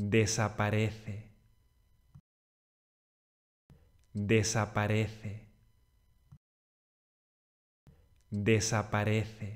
desaparece, desaparece, desaparece.